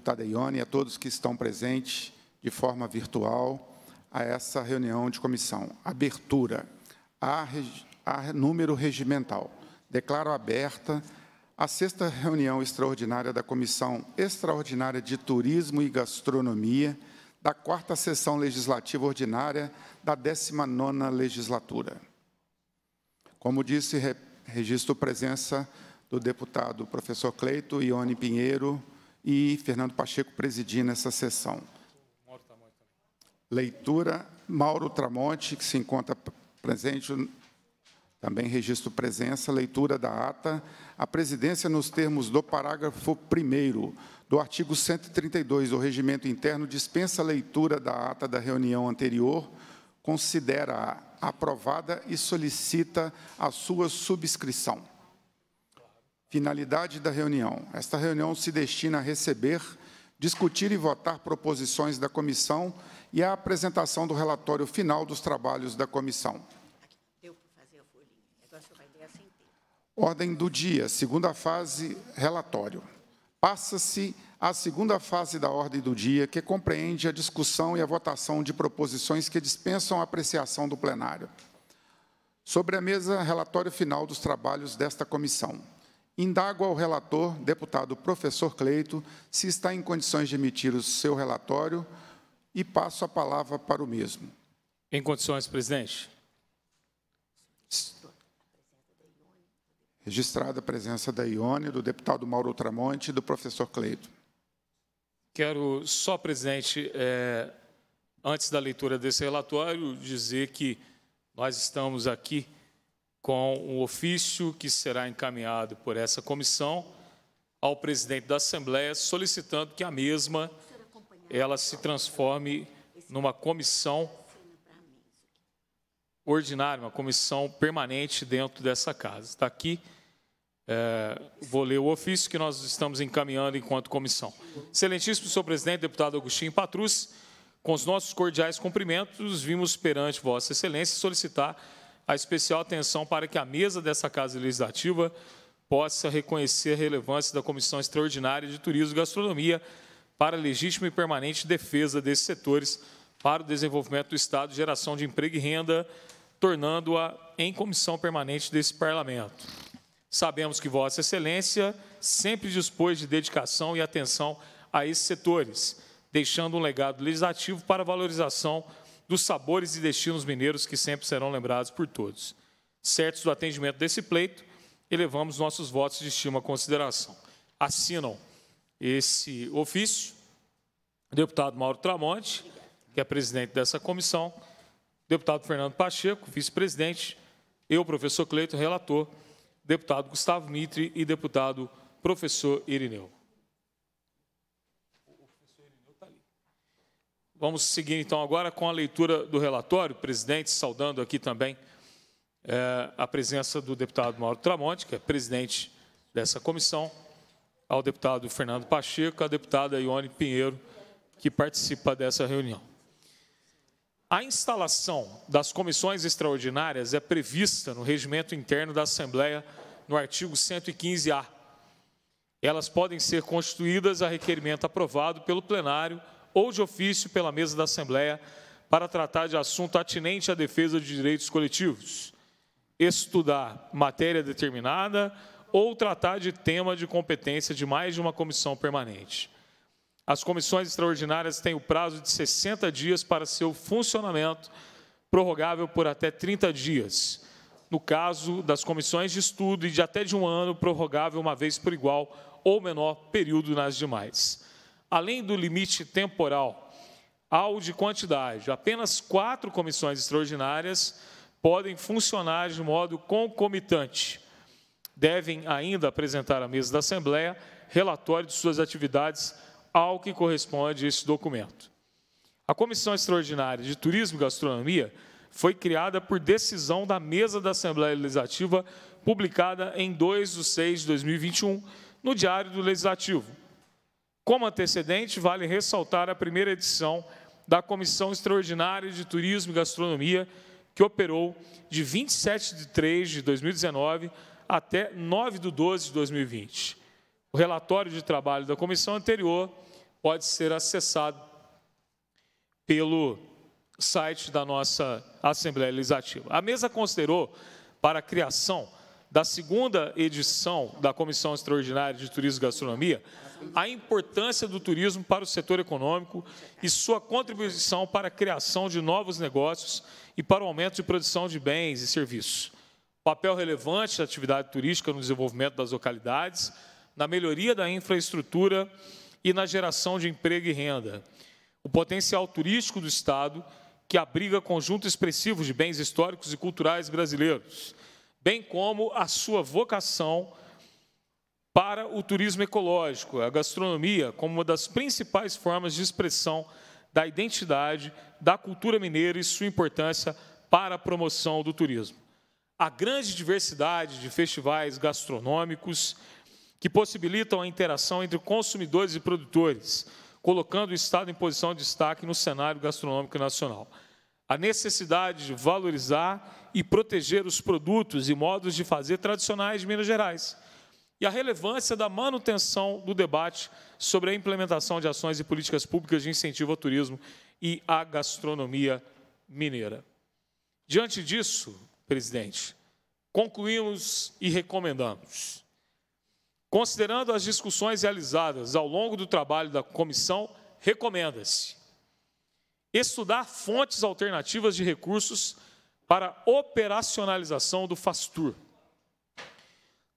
deputada Ione e a todos que estão presentes de forma virtual a essa reunião de comissão. Abertura a, a número regimental. Declaro aberta a sexta reunião extraordinária da Comissão Extraordinária de Turismo e Gastronomia da quarta sessão legislativa ordinária da 19ª legislatura. Como disse, registro presença do deputado professor Cleito Ione Pinheiro, e Fernando Pacheco presidindo essa sessão. Leitura, Mauro Tramonte, que se encontra presente, também registro presença, leitura da ata. A presidência, nos termos do parágrafo 1 do artigo 132 do Regimento Interno, dispensa a leitura da ata da reunião anterior, considera-a aprovada e solicita a sua subscrição. Finalidade da reunião. Esta reunião se destina a receber, discutir e votar proposições da comissão e a apresentação do relatório final dos trabalhos da comissão. Ordem do dia, segunda fase, relatório. Passa-se à segunda fase da ordem do dia, que compreende a discussão e a votação de proposições que dispensam a apreciação do plenário. Sobre a mesa, relatório final dos trabalhos desta comissão. Indago ao relator, deputado professor Cleito, se está em condições de emitir o seu relatório e passo a palavra para o mesmo. Em condições, presidente. Registrada a presença da Ione, do deputado Mauro Tramonte e do professor Cleito. Quero só, presidente, é, antes da leitura desse relatório, dizer que nós estamos aqui com o ofício que será encaminhado por essa comissão ao presidente da Assembleia, solicitando que a mesma ela se transforme numa comissão ordinária, uma comissão permanente dentro dessa casa. Está aqui, é, vou ler o ofício que nós estamos encaminhando enquanto comissão. Excelentíssimo senhor presidente, deputado Agostinho Patrus, com os nossos cordiais cumprimentos, vimos perante Vossa Excelência solicitar a especial atenção para que a mesa dessa Casa Legislativa possa reconhecer a relevância da Comissão Extraordinária de Turismo e Gastronomia para a legítima e permanente defesa desses setores para o desenvolvimento do Estado, geração de emprego e renda, tornando-a em comissão permanente desse Parlamento. Sabemos que Vossa Excelência sempre dispôs de dedicação e atenção a esses setores, deixando um legado legislativo para a valorização dos sabores e destinos mineiros que sempre serão lembrados por todos. Certos do atendimento desse pleito, elevamos nossos votos de estima à consideração. Assinam esse ofício o deputado Mauro Tramonte, que é presidente dessa comissão, deputado Fernando Pacheco, vice-presidente, eu, professor Cleito, relator, deputado Gustavo Mitre e deputado professor Irineu. Vamos seguir então agora com a leitura do relatório, presidente, saudando aqui também é, a presença do deputado Mauro Tramonte, que é presidente dessa comissão, ao deputado Fernando Pacheco, à deputada Ione Pinheiro, que participa dessa reunião. A instalação das comissões extraordinárias é prevista no regimento interno da Assembleia, no artigo 115-A. Elas podem ser constituídas a requerimento aprovado pelo plenário ou de ofício pela mesa da Assembleia para tratar de assunto atinente à defesa de direitos coletivos, estudar matéria determinada ou tratar de tema de competência de mais de uma comissão permanente. As comissões extraordinárias têm o prazo de 60 dias para seu funcionamento, prorrogável por até 30 dias. No caso das comissões de estudo e de até de um ano, prorrogável uma vez por igual ou menor período nas demais além do limite temporal, ao de quantidade. Apenas quatro comissões extraordinárias podem funcionar de modo concomitante. Devem ainda apresentar à mesa da Assembleia relatório de suas atividades ao que corresponde este documento. A Comissão Extraordinária de Turismo e Gastronomia foi criada por decisão da mesa da Assembleia Legislativa, publicada em 2 de 6 de 2021, no Diário do Legislativo, como antecedente, vale ressaltar a primeira edição da Comissão Extraordinária de Turismo e Gastronomia, que operou de 27 de 3 de 2019 até 9 de 12 de 2020. O relatório de trabalho da comissão anterior pode ser acessado pelo site da nossa Assembleia Legislativa. A mesa considerou, para a criação da segunda edição da Comissão Extraordinária de Turismo e Gastronomia a importância do turismo para o setor econômico e sua contribuição para a criação de novos negócios e para o aumento de produção de bens e serviços. Papel relevante da atividade turística no desenvolvimento das localidades, na melhoria da infraestrutura e na geração de emprego e renda. O potencial turístico do Estado, que abriga conjunto expressivo de bens históricos e culturais brasileiros – bem como a sua vocação para o turismo ecológico, a gastronomia, como uma das principais formas de expressão da identidade da cultura mineira e sua importância para a promoção do turismo. A grande diversidade de festivais gastronômicos que possibilitam a interação entre consumidores e produtores, colocando o Estado em posição de destaque no cenário gastronômico nacional. A necessidade de valorizar e proteger os produtos e modos de fazer tradicionais de Minas Gerais. E a relevância da manutenção do debate sobre a implementação de ações e políticas públicas de incentivo ao turismo e à gastronomia mineira. Diante disso, presidente, concluímos e recomendamos. Considerando as discussões realizadas ao longo do trabalho da comissão, recomenda-se estudar fontes alternativas de recursos para operacionalização do Fastur.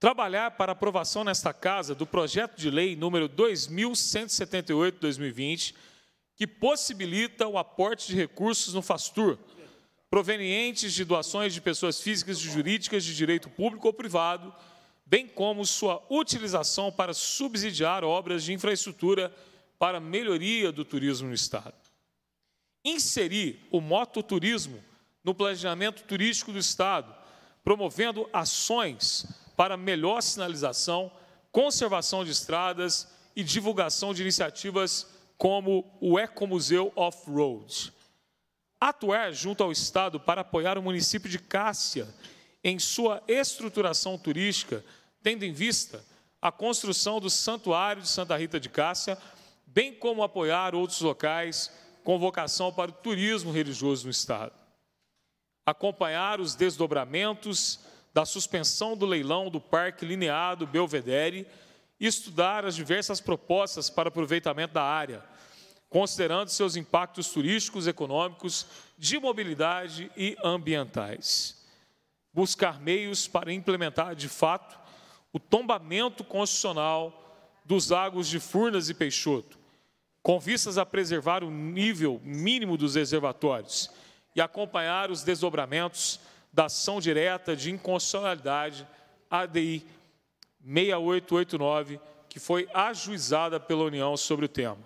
Trabalhar para aprovação nesta casa do projeto de lei número 2178/2020, que possibilita o aporte de recursos no Fastur, provenientes de doações de pessoas físicas e jurídicas de direito público ou privado, bem como sua utilização para subsidiar obras de infraestrutura para melhoria do turismo no estado. Inserir o mototurismo no planejamento turístico do Estado, promovendo ações para melhor sinalização, conservação de estradas e divulgação de iniciativas como o Ecomuseu Off-Road. Atuar junto ao Estado para apoiar o município de Cássia em sua estruturação turística, tendo em vista a construção do Santuário de Santa Rita de Cássia, bem como apoiar outros locais com vocação para o turismo religioso no Estado acompanhar os desdobramentos da suspensão do leilão do Parque Lineado Belvedere e estudar as diversas propostas para aproveitamento da área, considerando seus impactos turísticos, econômicos, de mobilidade e ambientais. Buscar meios para implementar, de fato, o tombamento constitucional dos lagos de Furnas e Peixoto, com vistas a preservar o nível mínimo dos reservatórios, e acompanhar os desdobramentos da ação direta de inconstitucionalidade ADI 6889, que foi ajuizada pela União sobre o tema.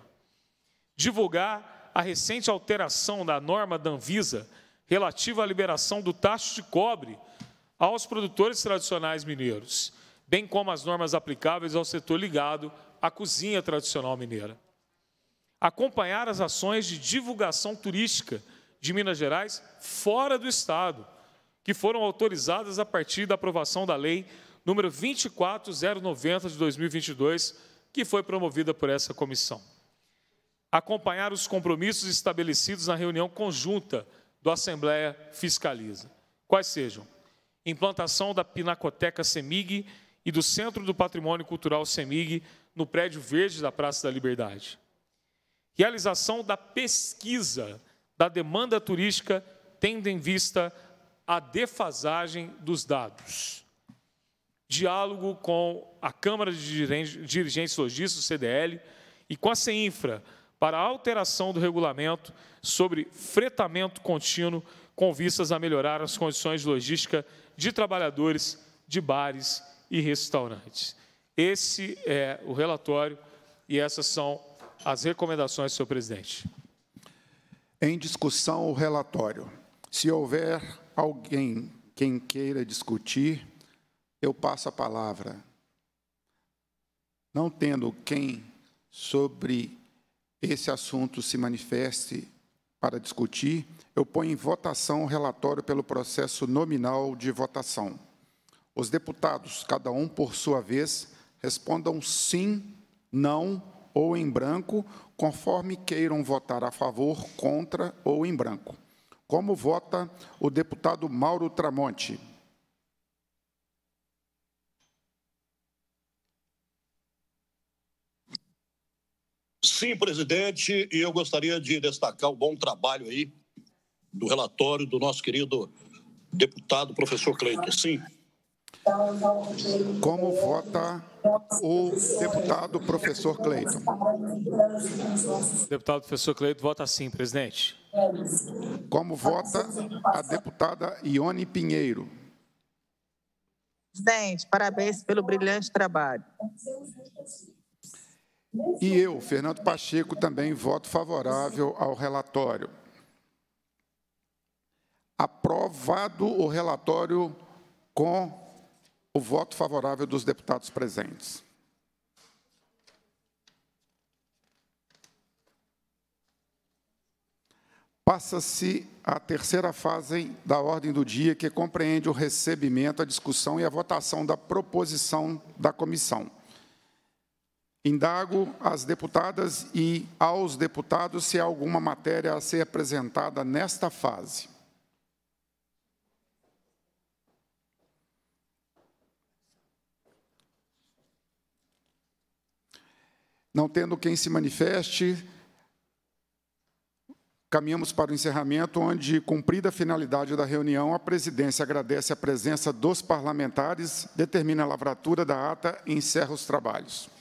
Divulgar a recente alteração da norma da Anvisa relativa à liberação do tacho de cobre aos produtores tradicionais mineiros, bem como as normas aplicáveis ao setor ligado à cozinha tradicional mineira. Acompanhar as ações de divulgação turística de Minas Gerais fora do Estado, que foram autorizadas a partir da aprovação da Lei número 24090 de 2022, que foi promovida por essa comissão. Acompanhar os compromissos estabelecidos na reunião conjunta do Assembleia Fiscaliza, quais sejam implantação da Pinacoteca CEMIG e do Centro do Patrimônio Cultural CEMIG no prédio verde da Praça da Liberdade. Realização da pesquisa da demanda turística, tendo em vista a defasagem dos dados. Diálogo com a Câmara de Dirigentes Logísticos CDL, e com a CEINFRA, para a alteração do regulamento sobre fretamento contínuo com vistas a melhorar as condições de logística de trabalhadores de bares e restaurantes. Esse é o relatório e essas são as recomendações, senhor presidente em discussão o relatório. Se houver alguém quem queira discutir, eu passo a palavra. Não tendo quem sobre esse assunto se manifeste para discutir, eu ponho em votação o relatório pelo processo nominal de votação. Os deputados, cada um por sua vez, respondam sim, não ou em branco, conforme queiram votar a favor, contra ou em branco. Como vota o deputado Mauro Tramonte? Sim, presidente, e eu gostaria de destacar o bom trabalho aí do relatório do nosso querido deputado professor Cleiton. Sim, como vota o deputado professor Cleiton? Deputado professor Cleiton vota sim, presidente. Como vota a deputada Ione Pinheiro? Presidente, parabéns pelo brilhante trabalho. E eu, Fernando Pacheco, também voto favorável ao relatório. Aprovado o relatório com o voto favorável dos deputados presentes. Passa-se a terceira fase da ordem do dia, que compreende o recebimento, a discussão e a votação da proposição da comissão. Indago às deputadas e aos deputados se há alguma matéria a ser apresentada nesta fase. Não tendo quem se manifeste, caminhamos para o encerramento, onde, cumprida a finalidade da reunião, a presidência agradece a presença dos parlamentares, determina a lavratura da ata e encerra os trabalhos.